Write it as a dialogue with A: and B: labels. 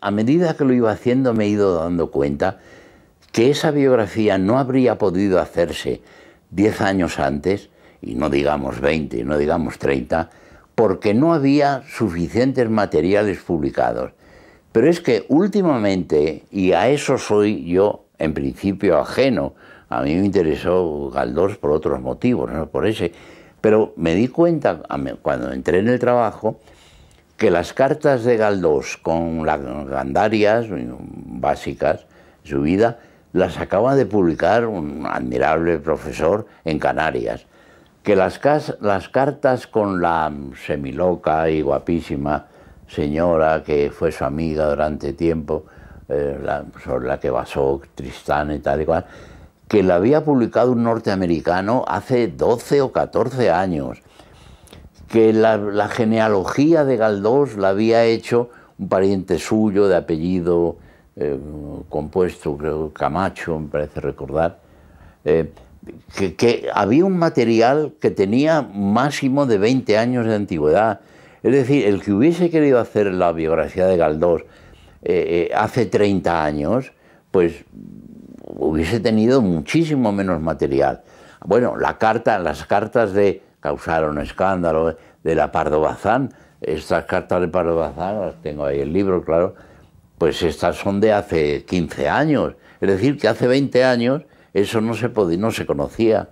A: A medida que lo iba haciendo me he ido dando cuenta que esa biografía no habría podido hacerse 10 años antes, y no digamos 20, no digamos 30, porque no había suficientes materiales publicados. Pero es que últimamente, y a eso soy yo en principio ajeno, a mí me interesó Galdós por otros motivos, no por ese, pero me di cuenta cuando entré en el trabajo que las cartas de Galdós con las gandarias básicas, su vida, las acaba de publicar un admirable profesor en Canarias. Que las, cartas con la semiloca y guapísima señora que fue su amiga durante tiempo, eh, sobre la que basó Tristán y tal y cual, que la había publicado un norteamericano hace 12 o 14 años que la, genealogía de Galdós la había hecho un pariente suyo de apellido eh, compuesto, creo, Camacho, me parece recordar, eh, que, había un material que tenía máximo de 20 años de antigüedad. Es decir, el que hubiese querido hacer la biografía de Galdós eh, hace 30 años, pues hubiese tenido muchísimo menos material. Bueno, la carta, las cartas de, causaron escándalo, de la Pardo Bazán. Estas cartas de Pardo Bazán, las tengo ahí el libro, claro, pues estas son de hace 15 años. Es decir, que hace 20 años eso no se, podía, no se conocía.